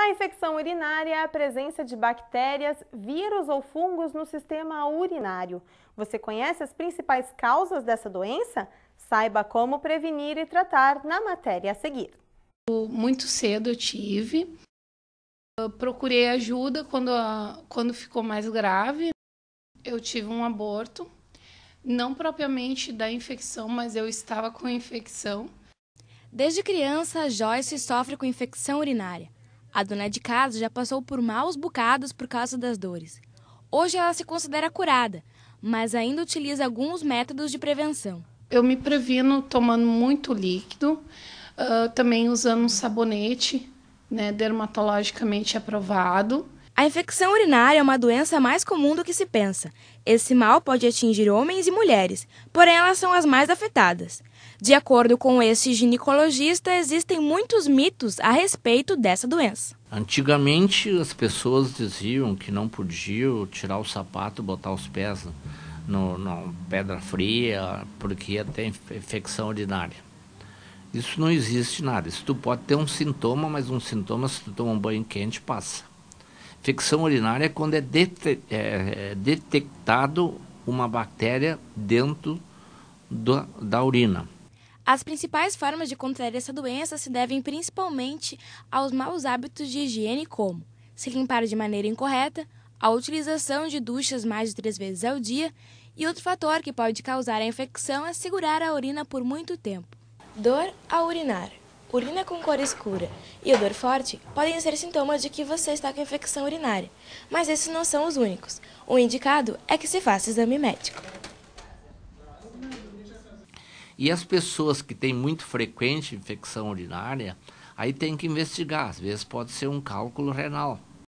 A infecção urinária é a presença de bactérias, vírus ou fungos no sistema urinário. Você conhece as principais causas dessa doença? Saiba como prevenir e tratar na matéria a seguir. Muito cedo eu tive. Eu procurei ajuda quando, a, quando ficou mais grave. Eu tive um aborto, não propriamente da infecção, mas eu estava com infecção. Desde criança, Joyce sofre com infecção urinária. A dona de casa já passou por maus bocados por causa das dores. Hoje ela se considera curada, mas ainda utiliza alguns métodos de prevenção. Eu me previno tomando muito líquido, uh, também usando um sabonete né, dermatologicamente aprovado. A infecção urinária é uma doença mais comum do que se pensa. Esse mal pode atingir homens e mulheres, porém elas são as mais afetadas. De acordo com este ginecologista, existem muitos mitos a respeito dessa doença. Antigamente as pessoas diziam que não podiam tirar o sapato e botar os pés no, no pedra fria porque ia ter infecção urinária. Isso não existe nada. Isso tu pode ter um sintoma, mas um sintoma se tu tomar um banho quente passa. Infecção urinária é quando é, dete é, é detectado uma bactéria dentro do, da urina. As principais formas de contrair essa doença se devem principalmente aos maus hábitos de higiene, como se limpar de maneira incorreta, a utilização de duchas mais de três vezes ao dia e outro fator que pode causar a infecção é segurar a urina por muito tempo. Dor ao urinar urina com cor escura e odor forte podem ser sintomas de que você está com infecção urinária, mas esses não são os únicos. O indicado é que se faça exame médico. E as pessoas que têm muito frequente infecção urinária, aí tem que investigar. Às vezes pode ser um cálculo renal.